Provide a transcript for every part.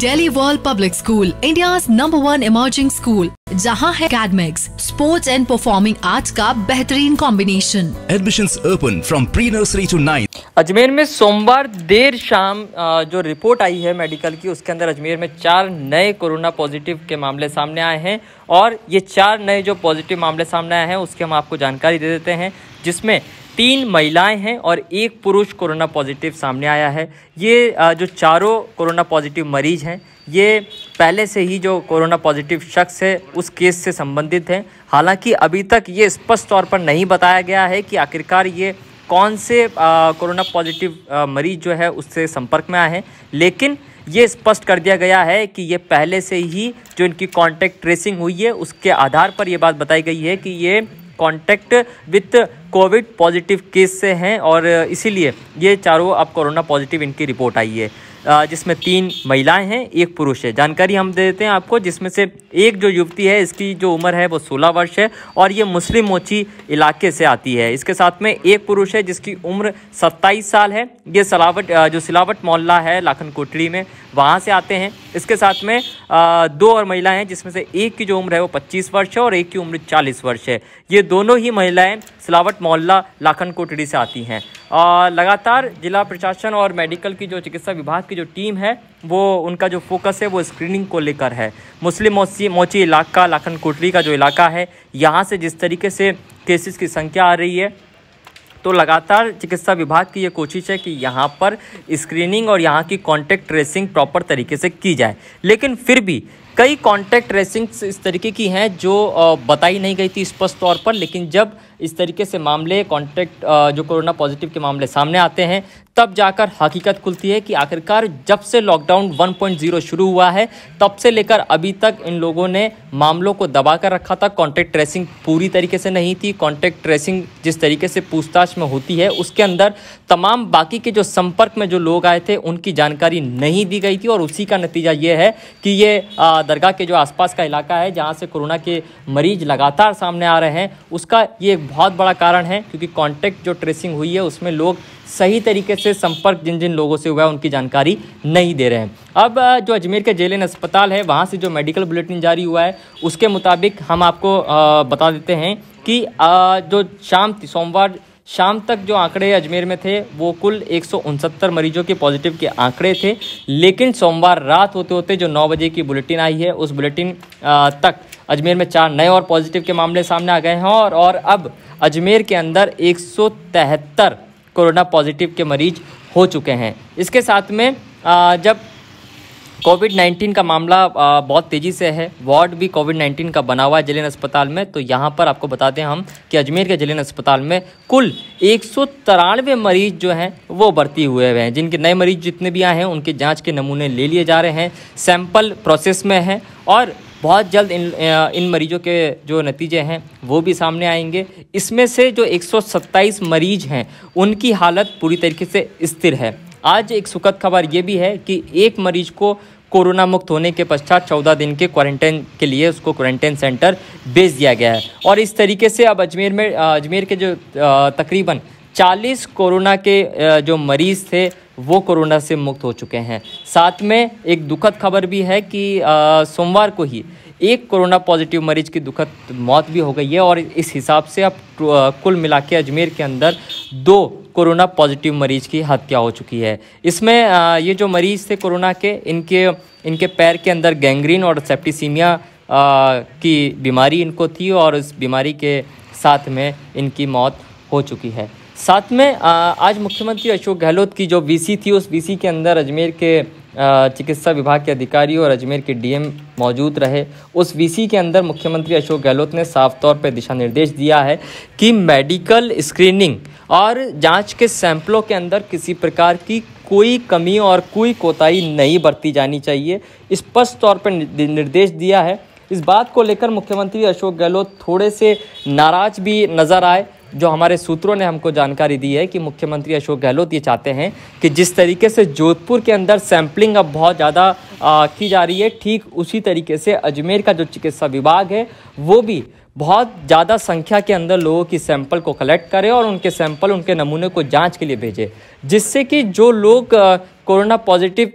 daily world public school India number one emerging school जहाँ है academics sports and performing arts का बेहतरीन combination admission open from pre nursery to ninth Ajmer में सोमवार देर शाम जो रिपोर्ट आई है मेडिकल की उसके अंदर अजमेर में चार नए कोरोना पॉजिटिव के मामले सामने आए हैं और ये चार नए जो पॉजिटिव मामले सामने आए हैं उसकी हम आपको जानकारी दे देते हैं जिसमें तीन महिलाएं हैं और एक पुरुष कोरोना पॉजिटिव सामने आया है ये जो चारों कोरोना पॉजिटिव मरीज हैं ये पहले से ही जो कोरोना पॉजिटिव शख्स है उस केस से संबंधित हैं हालांकि अभी तक ये स्पष्ट तौर पर नहीं बताया गया है कि आखिरकार ये कौन से कोरोना पॉजिटिव मरीज जो है उससे संपर्क में आए हैं लेकिन ये स्पष्ट कर दिया गया है कि ये पहले से ही जो इनकी कॉन्टैक्ट ट्रेसिंग हुई है उसके आधार पर ये बात बताई गई है कि ये contact with covid positive case से हैं और इसीलिए ये चारों अब कोरोना पॉजिटिव इनकी रिपोर्ट आई है जिसमें तीन महिलाएं हैं एक पुरुष है जानकारी हम दे देते हैं आपको जिसमें से एक जो युवती है इसकी जो उम्र है वो सोलह वर्ष है और ये मुस्लिम मोची इलाके से आती है इसके साथ में एक पुरुष है जिसकी उम्र सत्ताईस साल है ये सलावट जो सिलावट मोहल्ला है लाखन कोटड़ी में वहाँ से आते हैं इसके साथ में दो और महिलाएं हैं जिसमें से एक की जो उम्र है वो पच्चीस वर्ष है और एक की उम्र चालीस वर्ष है ये दोनों ही महिलाएं सिलावट मोहल्ला लाखन कोटड़ी से आती हैं लगातार जिला प्रशासन और मेडिकल की जो चिकित्सा विभाग की जो टीम है वो उनका जो फोकस है वो स्क्रीनिंग को लेकर है मुस्लिम मोची मोची इलाका लाखन कोटली का जो इलाका है यहाँ से जिस तरीके से केसेस की संख्या आ रही है तो लगातार चिकित्सा विभाग की ये कोशिश है कि यहाँ पर स्क्रीनिंग और यहाँ की कॉन्टैक्ट ट्रेसिंग प्रॉपर तरीके से की जाए लेकिन फिर भी कई कॉन्टैक्ट ट्रेसिंग्स इस तरीके की हैं जो बताई नहीं गई थी स्पष्ट तौर पर लेकिन जब इस तरीके से मामले कॉन्टैक्ट जो कोरोना पॉजिटिव के मामले सामने आते हैं तब जाकर हकीकत खुलती है कि आखिरकार जब से लॉकडाउन 1.0 शुरू हुआ है तब से लेकर अभी तक इन लोगों ने मामलों को दबा कर रखा था कॉन्टैक्ट ट्रेसिंग पूरी तरीके से नहीं थी कॉन्टैक्ट ट्रेसिंग जिस तरीके से पूछताछ में होती है उसके अंदर तमाम बाकी के जो संपर्क में जो लोग आए थे उनकी जानकारी नहीं दी गई थी और उसी का नतीजा ये है कि ये दरगाह के जो आसपास का इलाका है जहाँ से कोरोना के मरीज लगातार सामने आ रहे हैं उसका ये एक बहुत बड़ा कारण है क्योंकि कॉन्टैक्ट जो ट्रेसिंग हुई है उसमें लोग सही तरीके से से संपर्क जिन जिन लोगों से हुआ है उनकी जानकारी नहीं दे रहे हैं अब जो अजमेर के जेल अस्पताल है वहाँ से जो मेडिकल बुलेटिन जारी हुआ है उसके मुताबिक हम आपको बता देते हैं कि जो शाम सोमवार शाम तक जो आंकड़े अजमेर में थे वो कुल एक मरीजों के पॉजिटिव के आंकड़े थे लेकिन सोमवार रात होते होते जो 9 बजे की बुलेटिन आई है उस बुलेटिन तक अजमेर में चार नए और पॉजिटिव के मामले सामने आ गए हैं और और अब अजमेर के अंदर एक कोरोना पॉजिटिव के मरीज हो चुके हैं इसके साथ में जब कोविड 19 का मामला बहुत तेज़ी से है वार्ड भी कोविड 19 का बना हुआ है जिलेन अस्पताल में तो यहाँ पर आपको बता दें हम कि अजमेर के जिलेन अस्पताल में कुल एक मरीज जो हैं वो भर्ती हुए हुए हैं जिनके नए मरीज जितने भी आए हैं उनके जांच के नमूने ले लिए जा रहे हैं सैंपल प्रोसेस में हैं और बहुत जल्द इन इन मरीजों के जो नतीजे हैं वो भी सामने आएंगे इसमें से जो 127 मरीज हैं उनकी हालत पूरी तरीके से स्थिर है आज एक सुखद खबर ये भी है कि एक मरीज को कोरोना मुक्त होने के पश्चात चौदह दिन के क्वारंटाइन के लिए उसको क्वारंटाइन सेंटर भेज दिया गया है और इस तरीके से अब अजमेर में अजमेर के जो तकरीबन 40 कोरोना के जो मरीज़ थे वो कोरोना से मुक्त हो चुके हैं साथ में एक दुखद खबर भी है कि सोमवार को ही एक कोरोना पॉजिटिव मरीज की दुखद मौत भी हो गई है और इस हिसाब से अब कुल मिला के अजमेर के अंदर दो कोरोना पॉजिटिव मरीज की हत्या हो चुकी है इसमें ये जो मरीज थे कोरोना के इनके इनके पैर के अंदर गैंग्रीन और सेप्टिसीमिया की बीमारी इनको थी और इस बीमारी के साथ में इनकी मौत हो चुकी है साथ में आज मुख्यमंत्री अशोक गहलोत की जो वीसी थी उस वीसी के अंदर अजमेर के चिकित्सा विभाग के अधिकारी और अजमेर के डीएम मौजूद रहे उस वीसी के अंदर मुख्यमंत्री अशोक गहलोत ने साफ तौर पर दिशा निर्देश दिया है कि मेडिकल स्क्रीनिंग और जांच के सैंपलों के अंदर किसी प्रकार की कोई कमी और कोई कोताही नहीं बरती जानी चाहिए स्पष्ट तौर पर निर्देश दिया है इस बात को लेकर मुख्यमंत्री अशोक गहलोत थोड़े से नाराज भी नज़र आए जो हमारे सूत्रों ने हमको जानकारी दी है कि मुख्यमंत्री अशोक गहलोत ये चाहते हैं कि जिस तरीके से जोधपुर के अंदर सैंपलिंग अब बहुत ज़्यादा की जा रही है ठीक उसी तरीके से अजमेर का जो चिकित्सा विभाग है वो भी बहुत ज़्यादा संख्या के अंदर लोगों की सैंपल को कलेक्ट करें और उनके सैंपल उनके नमूने को जांच के लिए भेजें जिससे कि जो लोग कोरोना पॉजिटिव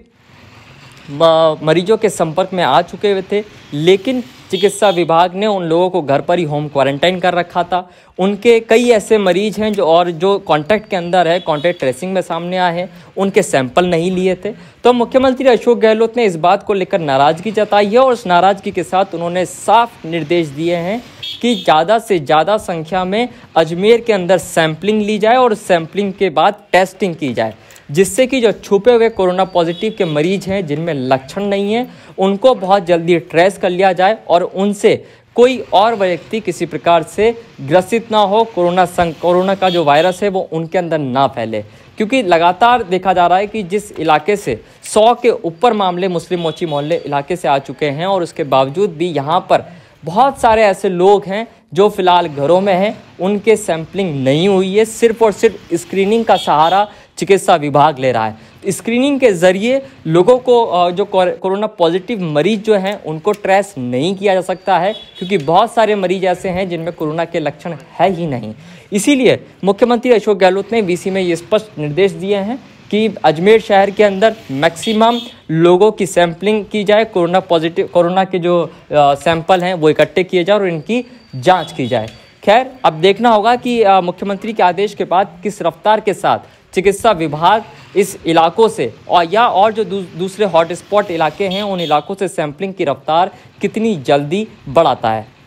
मरीजों के संपर्क में आ चुके हुए थे लेकिन चिकित्सा विभाग ने उन लोगों को घर पर ही होम क्वारंटाइन कर रखा था उनके कई ऐसे मरीज हैं जो और जो कांटेक्ट के अंदर है कांटेक्ट ट्रेसिंग में सामने आए हैं उनके सैंपल नहीं लिए थे तो मुख्यमंत्री अशोक गहलोत ने इस बात को लेकर नाराज़गी जताई है और उस नाराज़गी के साथ उन्होंने साफ निर्देश दिए हैं कि ज़्यादा से ज़्यादा संख्या में अजमेर के अंदर सैम्पलिंग ली जाए और सैम्पलिंग के बाद टेस्टिंग की जाए जिससे कि जो छुपे हुए कोरोना पॉजिटिव के मरीज हैं जिनमें लक्षण नहीं है उनको बहुत जल्दी ट्रेस कर लिया जाए और उनसे कोई और व्यक्ति किसी प्रकार से ग्रसित ना हो कोरोना सं कोरोना का जो वायरस है वो उनके अंदर ना फैले क्योंकि लगातार देखा जा रहा है कि जिस इलाके से 100 के ऊपर मामले मुस्लिम मोची मोहल्ले इलाके से आ चुके हैं और उसके बावजूद भी यहाँ पर बहुत सारे ऐसे लोग हैं जो फिलहाल घरों में हैं उनके सैम्पलिंग नहीं हुई है सिर्फ और सिर्फ स्क्रीनिंग का सहारा चिकित्सा विभाग ले रहा है स्क्रीनिंग के ज़रिए लोगों को जो कोरोना पॉजिटिव मरीज जो हैं उनको ट्रेस नहीं किया जा सकता है क्योंकि बहुत सारे मरीज ऐसे हैं जिनमें कोरोना के लक्षण है ही नहीं इसीलिए मुख्यमंत्री अशोक गहलोत ने वीसी में ये स्पष्ट निर्देश दिए हैं कि अजमेर शहर के अंदर मैक्सिमम लोगों की सैंपलिंग की जाए कोरोना पॉजिटिव कोरोना के जो सैंपल हैं वो इकट्ठे किए जाए और इनकी जांच की जाए खैर अब देखना होगा कि मुख्यमंत्री के आदेश के बाद किस रफ्तार के साथ चिकित्सा विभाग इस इलाकों से और या और जो दू, दूसरे हॉटस्पॉट इलाके हैं उन इलाकों से सैंपलिंग की रफ्तार कितनी जल्दी बढ़ाता है